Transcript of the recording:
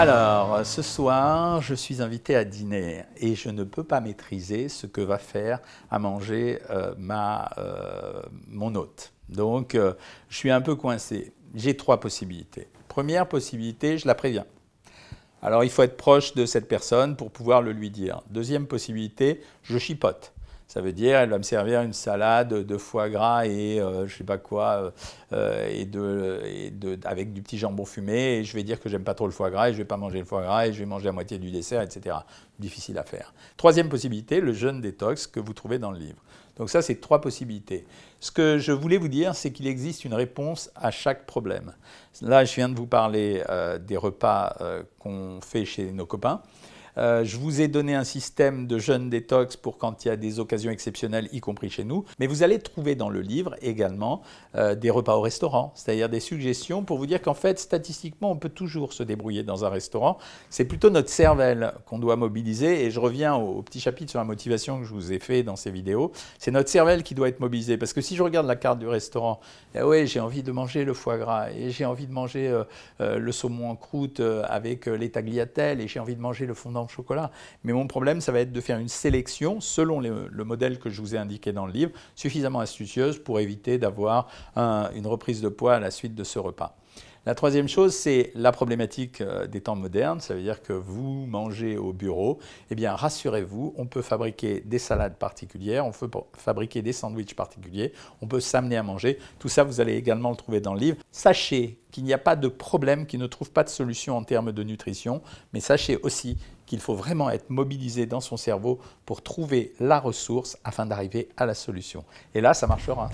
Alors, ce soir, je suis invité à dîner et je ne peux pas maîtriser ce que va faire à manger euh, euh, mon hôte. Donc, euh, je suis un peu coincé. J'ai trois possibilités. Première possibilité, je la préviens. Alors, il faut être proche de cette personne pour pouvoir le lui dire. Deuxième possibilité, je chipote. Ça veut dire, elle va me servir une salade de foie gras et je euh, je sais pas quoi, euh, euh, et, de, avec du petit jambon fumé. Et je vais dire que j'aime pas trop le foie gras et je vais pas manger le foie gras et je vais manger la moitié du dessert, etc. Difficile à faire. Troisième possibilité, le jeûne détox que vous trouvez dans le livre. Donc ça, c'est trois possibilités. Ce que je voulais vous dire, c'est qu'il existe une réponse à chaque problème. Là, je viens de vous parler des repas qu'on fait chez nos copains. Euh, je vous ai donné un système de jeûne détox pour quand il y a des occasions exceptionnelles, y compris chez nous. Mais vous allez trouver dans le livre également euh, des repas au restaurant, c'est-à-dire des suggestions pour vous dire qu'en fait, statistiquement, on peut toujours se débrouiller dans un restaurant. C'est plutôt notre cervelle qu'on doit mobiliser. Et je reviens au, petit chapitre sur la motivation que je vous ai fait dans ces vidéos. C'est notre cervelle qui doit être mobilisée. Parce que si je regarde la carte du restaurant, eh ouais, j'ai envie de manger le foie gras et j'ai envie de manger euh, le saumon en croûte avec les tagliatelles et j'ai envie de manger le fondant chocolat. Mais mon problème, ça va être de faire une sélection selon le modèle que je vous ai indiqué dans le livre, suffisamment astucieuse pour éviter d'avoir une reprise de poids à la suite de ce repas. La troisième chose, c'est la problématique euh, des temps modernes. Ça veut dire que vous mangez au bureau. Eh bien, rassurez-vous, on peut fabriquer des salades particulières, on peut fabriquer des sandwichs particuliers, on peut s'amener à manger. Tout ça, vous allez également le trouver dans le livre. Sachez qu'il n'y a pas de problème qui ne trouve pas de solution en termes de nutrition, mais sachez aussi qu'il faut vraiment être mobilisé dans son cerveau pour trouver la ressource afin d'arriver à la solution. Et là, ça marchera.